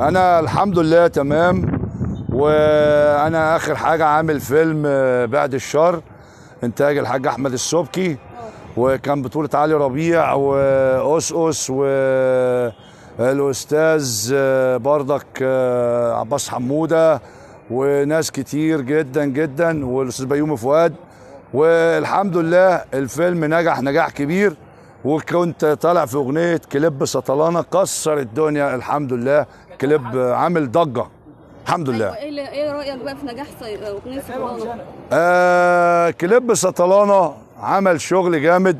انا الحمد لله تمام وانا اخر حاجه عامل فيلم آه، بعد الشر انتاج الحاج احمد السبكي وكان بطوله علي ربيع واس اس والاستاذ آه، بردك آه، عباس حموده وناس كتير جدا جدا والاستاذ بيومي فؤاد والحمد لله الفيلم نجح نجاح كبير وكنت طالع في اغنيه كليب سطلانه كسر الدنيا الحمد لله كليب عامل ضجه الحمد أيوة، لله ايه ايه رايك بقى في نجاح اغنيه سطلانه؟ أيوة، آه كليب سطلانه عمل شغل جامد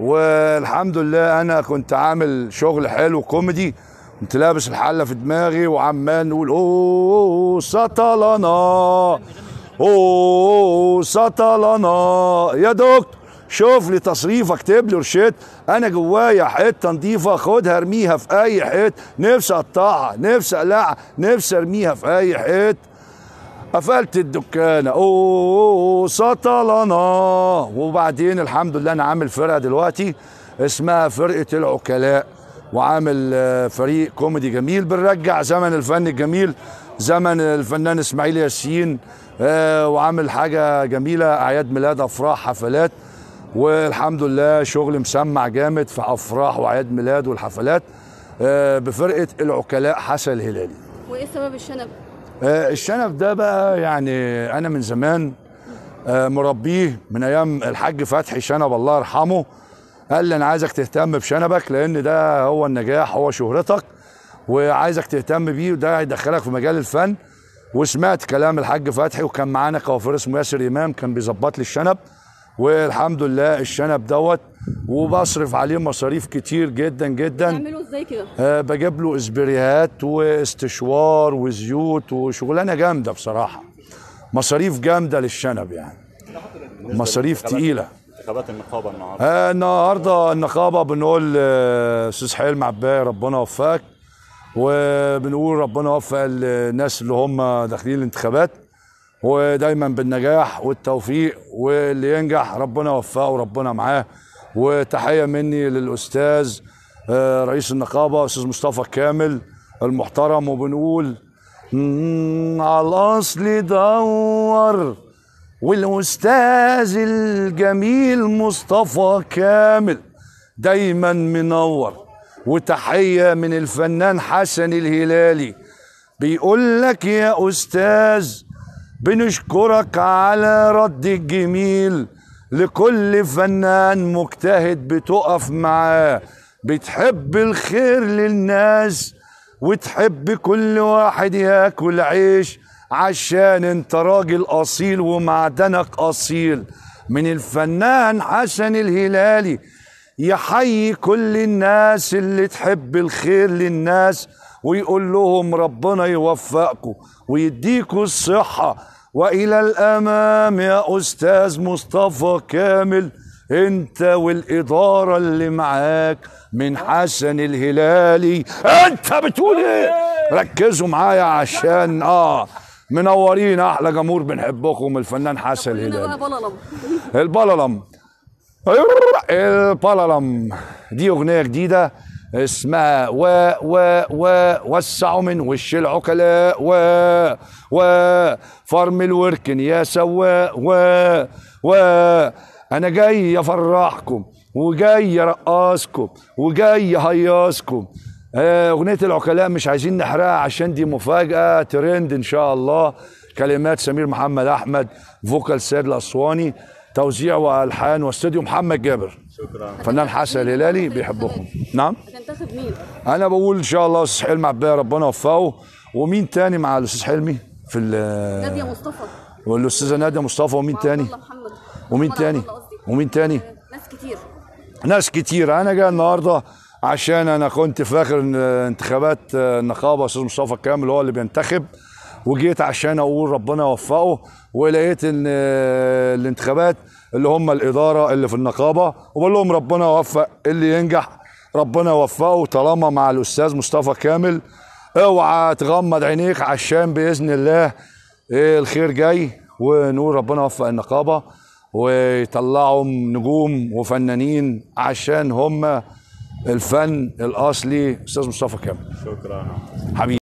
والحمد لله انا كنت عامل شغل حلو كوميدي كنت لابس الحله في دماغي وعمال نقول اوه سطلانه اوه سطلانه يا دكتور شوف لي تصريف اكتب لي رشيد انا جوايا حته نظيفه خدها ارميها في اي حيط نفسي اقطعها نفسي اقلعها نفسي ارميها في اي حيط قفلت الدكانه اوه سطلنا وبعدين الحمد لله انا عامل فرقه دلوقتي اسمها فرقه العكلاء وعامل آه، فريق كوميدي جميل بنرجع زمن الفن الجميل زمن الفنان اسماعيل ياسين آه، وعامل حاجه جميله اعياد ميلاد افراح حفلات والحمد لله شغل مسمع جامد في افراح وعياد ميلاد والحفلات آه، بفرقه العكلاء حسن الهلالي. وايه سبب الشنب؟ آه، الشنب ده بقى يعني انا من زمان آه، مربيه من ايام الحاج فتحي شنب الله يرحمه قال لي انا عايزك تهتم بشنبك لان ده هو النجاح هو شهرتك وعايزك تهتم بيه وده هيدخلك في مجال الفن وسمعت كلام الحاج فتحي وكان معانا كوافير اسمه ياسر امام كان بيظبط لي الشنب والحمد لله الشنب دوت وبصرف عليه مصاريف كتير جدا جدا بتعمله ازاي كده؟ آه بجيب له اسبريهات واستشوار وزيوت وشغلانه جامده بصراحه مصاريف جامده للشنب يعني مصاريف تقيله انتخابات النقابه النهارده آه النهارده النقابه بنقول آه، استاذ حلمي عباية ربنا يوفقك وبنقول ربنا يوفق الناس اللي هم داخلين الانتخابات ودايما بالنجاح والتوفيق واللي ينجح ربنا يوفقه وربنا معاه وتحيه مني للاستاذ آه، رئيس النقابه استاذ مصطفى كامل المحترم وبنقول على الاصل دور والاستاذ الجميل مصطفى كامل دايما منور وتحيه من الفنان حسن الهلالي بيقول لك يا استاذ بنشكرك على رد الجميل لكل فنان مجتهد بتقف معاه بتحب الخير للناس وتحب كل واحد ياكل عيش عشان انت راجل اصيل ومعدنك اصيل من الفنان حسن الهلالي يحيي كل الناس اللي تحب الخير للناس ويقول لهم ربنا يوفقكم ويديكم الصحة وإلى الأمام يا أستاذ مصطفى كامل أنت والإدارة اللي معاك من حسن الهلالي أنت بتقول إيه؟ ركزوا معايا عشان آه منورين أحلى جمهور بنحبكم الفنان حسن الهلالي البللم البللم أيوه، دي أغنية جديدة اسمها و و و وسعوا من وش العقلاء و و فرم الوركن يا سواء و و انا جاي افرحكم وجاي رقصكم وجاي هيصكم آه، اغنيه العقلاء مش عايزين نحرقها عشان دي مفاجاه ترند ان شاء الله كلمات سمير محمد احمد فوكال سيد الاسواني توزيع والحان واستديو محمد جابر شكرا فنان حسن الهلالي بيحبكم نعم هتنتخب مين انا بقول ان شاء الله استاذ حلمي عبايه ربنا يوفقه ومين تاني مع الاستاذ حلمي في ال ناديه مصطفى والاستاذه ناديه مصطفى ومين تاني ومين تاني ومين تاني ناس كتير ناس كتير انا جاي النهارده عشان انا كنت في اخر انتخابات آه، النقابه استاذ مصطفى كامل هو اللي بينتخب وجيت عشان اقول ربنا يوفقه ولقيت ان آه، الانتخابات اللي هم الاداره اللي في النقابه وبقول لهم ربنا يوفق اللي ينجح ربنا يوفقه طالما مع الاستاذ مصطفى كامل اوعى تغمض عينيك عشان باذن الله آه، الخير جاي ونقول ربنا يوفق النقابه ويطلعوا نجوم وفنانين عشان هم الفن الاصلي استاذ مصطفى كامل شكرا حبيبي